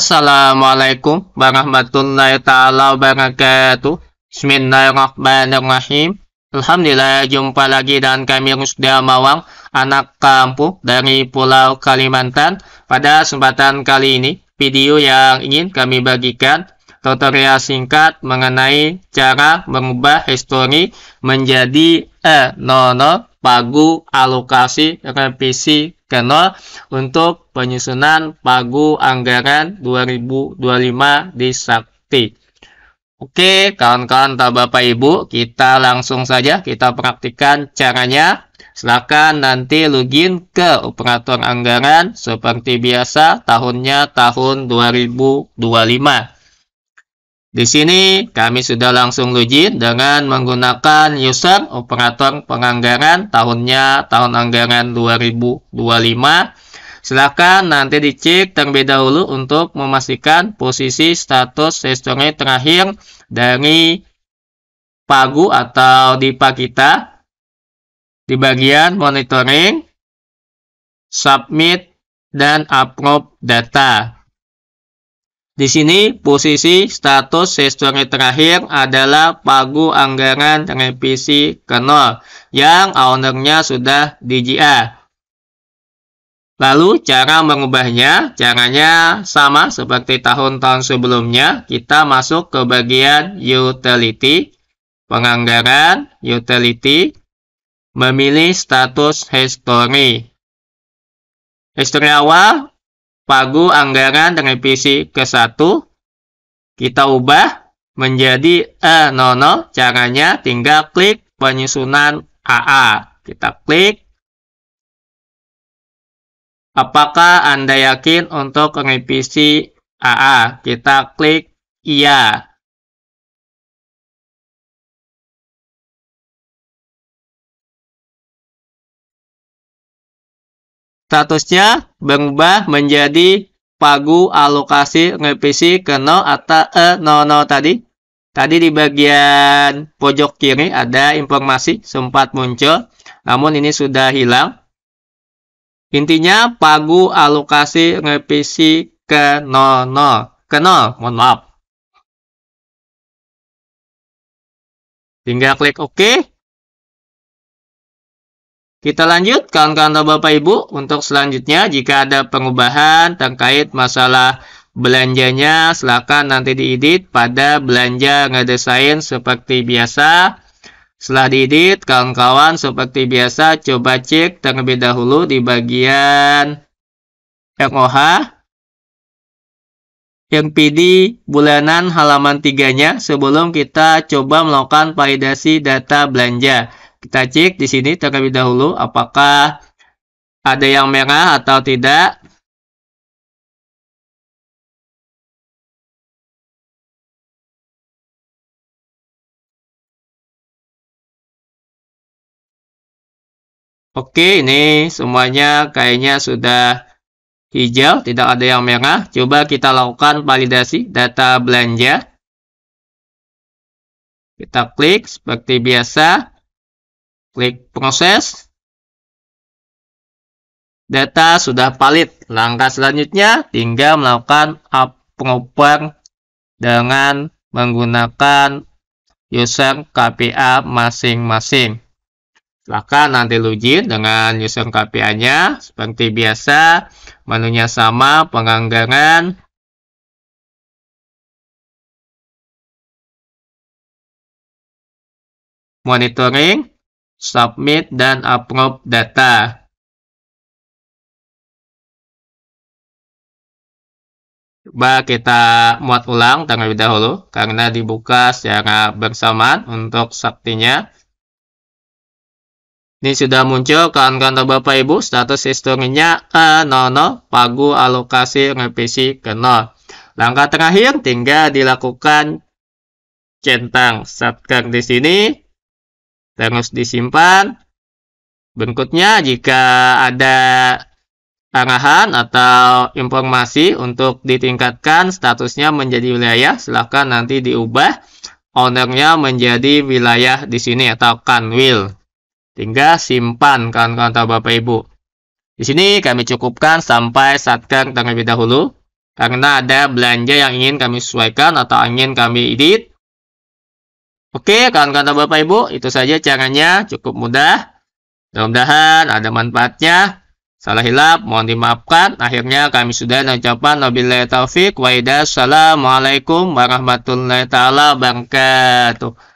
Assalamualaikum warahmatullahi taala wabarakatuh. Bismillahirrahmanirrahim. Alhamdulillah jumpa lagi dan kami Rusda Mawang, anak kampung dari Pulau Kalimantan. Pada kesempatan kali ini, video yang ingin kami bagikan tutorial singkat mengenai cara mengubah history menjadi E00 eh, pagu alokasi revisi Keno untuk penyusunan pagu anggaran 2025 di Sakti. Oke, kawan-kawan atau Bapak Ibu, kita langsung saja kita praktikkan caranya. Silakan nanti login ke operator anggaran seperti biasa tahunnya tahun 2025. Di sini kami sudah langsung login dengan menggunakan user operator penganggaran tahunnya tahun anggaran 2025. Silakan nanti dicek terlebih dahulu untuk memastikan posisi status history terakhir dari pagu atau dipa kita di bagian monitoring, submit, dan approve data. Di sini posisi status sesuai terakhir adalah pagu anggaran revisi ke nol yang ownernya sudah DGA. Lalu cara mengubahnya, caranya sama seperti tahun-tahun sebelumnya, kita masuk ke bagian utility, penganggaran, utility, memilih status history. History awal pagu anggaran revisi ke-1 kita ubah menjadi E00 caranya tinggal klik penyusunan AA kita klik apakah Anda yakin untuk revisi AA kita klik iya statusnya berubah menjadi pagu alokasi revisi ke 0 atau e eh, 00 tadi. Tadi di bagian pojok kiri ada informasi sempat muncul, namun ini sudah hilang. Intinya pagu alokasi revisi ke 00, ke 0, mohon maaf. Tinggal klik OK. Kita lanjut kawan-kawan atau Bapak Ibu untuk selanjutnya jika ada pengubahan terkait masalah belanjanya silakan nanti diedit pada belanja ngedesain seperti biasa. Setelah diedit kawan-kawan seperti biasa coba cek terlebih dahulu di bagian MOH yang PD bulanan halaman 3-nya sebelum kita coba melakukan validasi data belanja. Kita cek di sini terlebih dahulu apakah ada yang merah atau tidak. Oke, ini semuanya kayaknya sudah hijau, tidak ada yang merah. Coba kita lakukan validasi data belanja. Kita klik seperti biasa. Klik proses. Data sudah valid. Langkah selanjutnya tinggal melakukan approver dengan menggunakan user KPA masing-masing. Silahkan nanti login dengan user KPA-nya. Seperti biasa, menunya sama, penganggaran, monitoring, submit, dan approve data. Coba kita muat ulang terlebih dahulu karena dibuka secara bersamaan untuk saktinya. Ini sudah muncul kawan-kawan Bapak Ibu status historinya ke 00 pagu alokasi revisi ke 0. Langkah terakhir tinggal dilakukan centang. Subscribe di sini dan harus disimpan. Berikutnya, jika ada arahan atau informasi untuk ditingkatkan statusnya menjadi wilayah, silahkan nanti diubah ownernya menjadi wilayah di sini atau kanwil. Tinggal simpan kawan-kawan atau Bapak Ibu. Di sini kami cukupkan sampai satker terlebih dahulu karena ada belanja yang ingin kami sesuaikan atau ingin kami edit Oke, kawan kata Bapak Ibu, itu saja caranya, cukup mudah. Mudah-mudahan ada manfaatnya. Salah hilap, mohon dimaafkan. Akhirnya kami sudah mengucapkan Nabi Taufik. wa Assalamualaikum warahmatullahi taala wabarakatuh.